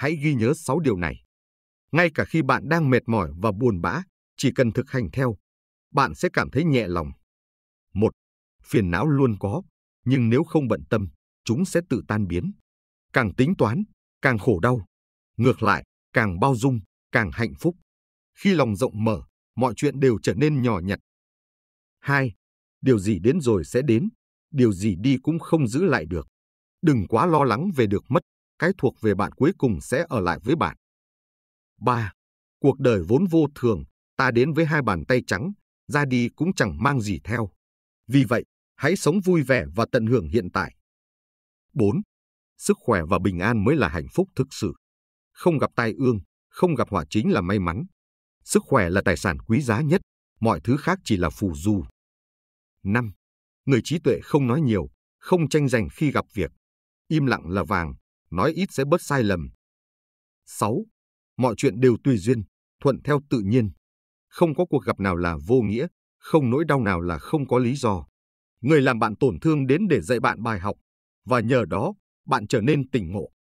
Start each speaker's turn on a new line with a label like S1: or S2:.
S1: Hãy ghi nhớ 6 điều này. Ngay cả khi bạn đang mệt mỏi và buồn bã, chỉ cần thực hành theo, bạn sẽ cảm thấy nhẹ lòng. 1. Phiền não luôn có, nhưng nếu không bận tâm, chúng sẽ tự tan biến. Càng tính toán, càng khổ đau. Ngược lại, càng bao dung, càng hạnh phúc. Khi lòng rộng mở, mọi chuyện đều trở nên nhỏ nhặt. 2. Điều gì đến rồi sẽ đến, điều gì đi cũng không giữ lại được. Đừng quá lo lắng về được mất cái thuộc về bạn cuối cùng sẽ ở lại với bạn. 3. Cuộc đời vốn vô thường, ta đến với hai bàn tay trắng, ra đi cũng chẳng mang gì theo. Vì vậy, hãy sống vui vẻ và tận hưởng hiện tại. 4. Sức khỏe và bình an mới là hạnh phúc thực sự. Không gặp tai ương, không gặp họa chính là may mắn. Sức khỏe là tài sản quý giá nhất, mọi thứ khác chỉ là phù du. 5. Người trí tuệ không nói nhiều, không tranh giành khi gặp việc. Im lặng là vàng, nói ít sẽ bớt sai lầm. 6. Mọi chuyện đều tùy duyên, thuận theo tự nhiên. Không có cuộc gặp nào là vô nghĩa, không nỗi đau nào là không có lý do. Người làm bạn tổn thương đến để dạy bạn bài học, và nhờ đó bạn trở nên tỉnh ngộ.